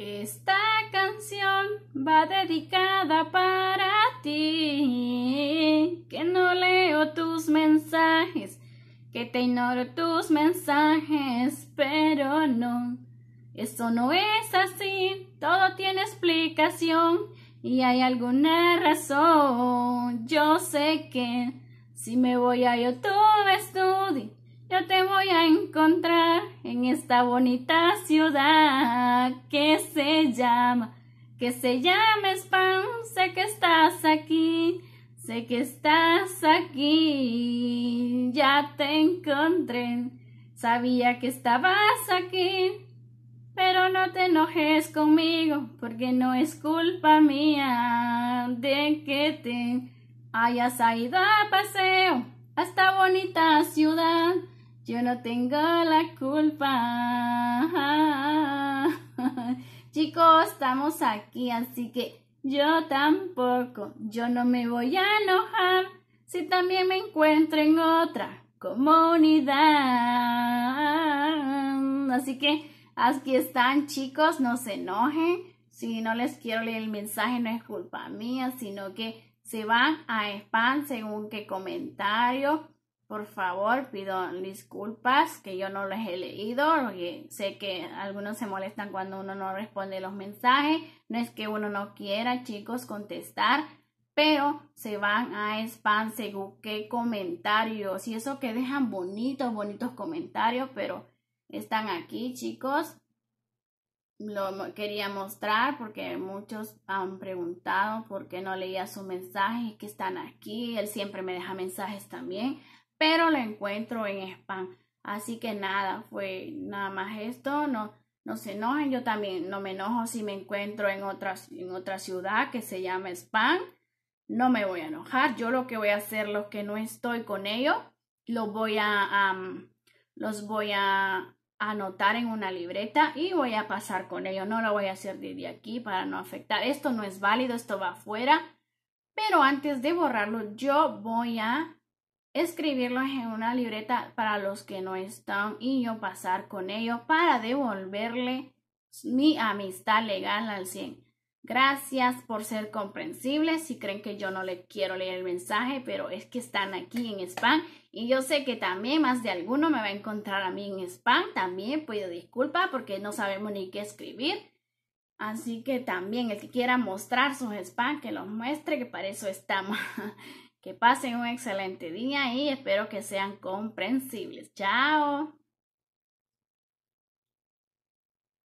Esta canción va dedicada para ti, que no leo tus mensajes, que te ignoro tus mensajes, pero no, eso no es así, todo tiene explicación y hay alguna razón, yo sé que si me voy a YouTube tú yo te voy a encontrar en esta bonita ciudad que se llama, que se llama Spam. Sé que estás aquí, sé que estás aquí. Ya te encontré, sabía que estabas aquí. Pero no te enojes conmigo, porque no es culpa mía de que te hayas ido a paseo a esta bonita ciudad yo no tengo la culpa. Chicos, estamos aquí, así que yo tampoco. Yo no me voy a enojar si también me encuentro en otra comunidad. Así que aquí están, chicos. No se enojen. Si no les quiero leer el mensaje, no es culpa mía, sino que se van a spam según qué comentario por favor, pido disculpas que yo no los he leído, sé que algunos se molestan cuando uno no responde los mensajes. No es que uno no quiera, chicos, contestar, pero se van a spam según qué comentarios. Y eso que dejan bonitos, bonitos comentarios, pero están aquí, chicos. Lo quería mostrar porque muchos han preguntado por qué no leía su mensaje, que están aquí. Él siempre me deja mensajes también pero lo encuentro en spam. Así que nada, fue nada más esto, no, no se enojen, yo también no me enojo si me encuentro en otra, en otra ciudad que se llama spam, no me voy a enojar, yo lo que voy a hacer, lo que no estoy con ello. los voy a, los voy a anotar en una libreta y voy a pasar con ellos, no lo voy a hacer desde aquí para no afectar, esto no es válido, esto va afuera, pero antes de borrarlo yo voy a escribirlos en una libreta para los que no están y yo pasar con ellos para devolverle mi amistad legal al 100. Gracias por ser comprensibles. Si creen que yo no le quiero leer el mensaje, pero es que están aquí en spam y yo sé que también más de alguno me va a encontrar a mí en spam. También pido disculpa porque no sabemos ni qué escribir. Así que también el que quiera mostrar sus spam, que los muestre, que para eso estamos. Que pasen un excelente día y espero que sean comprensibles. Chao.